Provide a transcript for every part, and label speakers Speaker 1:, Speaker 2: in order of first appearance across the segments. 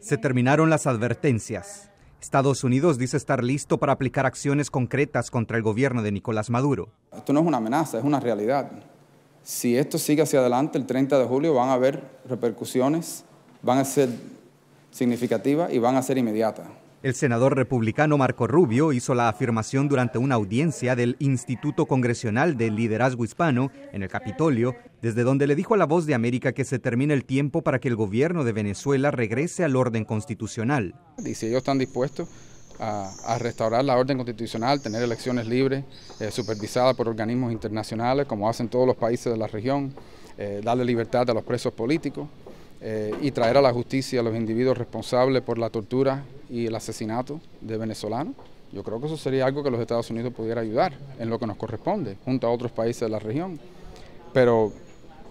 Speaker 1: Se terminaron las advertencias. Estados Unidos dice estar listo para aplicar acciones concretas contra el gobierno de Nicolás Maduro.
Speaker 2: Esto no es una amenaza, es una realidad. Si esto sigue hacia adelante, el 30 de julio van a haber repercusiones, van a ser significativas y van a ser inmediatas.
Speaker 1: El senador republicano Marco Rubio hizo la afirmación durante una audiencia del Instituto Congresional de Liderazgo Hispano en el Capitolio, desde donde le dijo a La Voz de América que se termina el tiempo para que el gobierno de Venezuela
Speaker 2: regrese al orden constitucional. dice si ellos están dispuestos a, restaurar la orden constitucional, tener elecciones libres, eh, supervisadas por organismos internacionales, como hacen todos los países de la región, eh, darle libertad a los presos políticos eh, y traer a la justicia a los individuos responsables por la tortura y el asesinato de venezolanos. Yo creo que eso sería algo que los Estados Unidos pudiera ayudar en lo que nos corresponde, junto a otros países de la región. Pero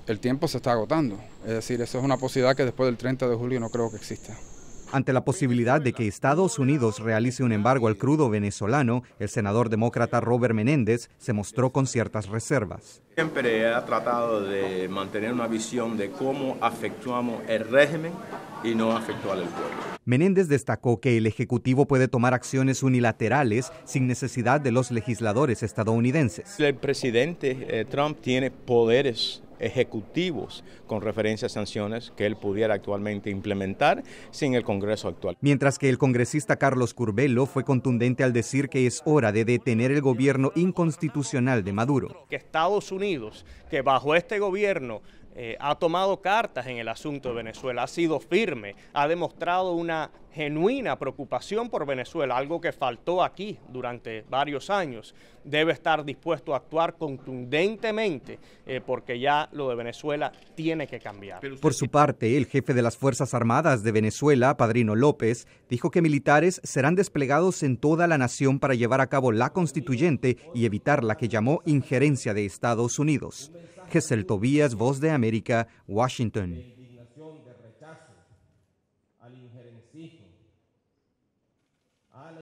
Speaker 2: el tiempo se está agotando. Es decir, eso es una posibilidad que después del 30 de julio no creo que exista.
Speaker 1: Ante la posibilidad de que Estados Unidos realice un embargo al crudo venezolano, el senador demócrata Robert Menéndez se mostró con ciertas reservas.
Speaker 3: Siempre ha tratado de mantener una visión de cómo afectuamos el régimen y no afectuar al pueblo.
Speaker 1: Menéndez destacó que el Ejecutivo puede tomar acciones unilaterales sin necesidad de los legisladores estadounidenses.
Speaker 3: El presidente eh, Trump tiene poderes ejecutivos con referencia a sanciones que él pudiera actualmente implementar sin el Congreso actual.
Speaker 1: Mientras que el congresista Carlos Curbelo fue contundente al decir que es hora de detener el gobierno inconstitucional de Maduro.
Speaker 3: Que Estados Unidos, que
Speaker 4: bajo este gobierno eh, ha tomado cartas en el asunto de Venezuela, ha sido firme, ha demostrado una genuina preocupación por Venezuela, algo que faltó aquí durante varios años. Debe estar dispuesto a actuar contundentemente eh, porque ya lo de Venezuela tiene que cambiar.
Speaker 1: Por su parte, el jefe de las Fuerzas Armadas de Venezuela, Padrino López, dijo que militares serán desplegados en toda la nación para llevar a cabo la constituyente y evitar la que llamó injerencia de Estados Unidos. Jesel Tobías, Voz de América, Washington.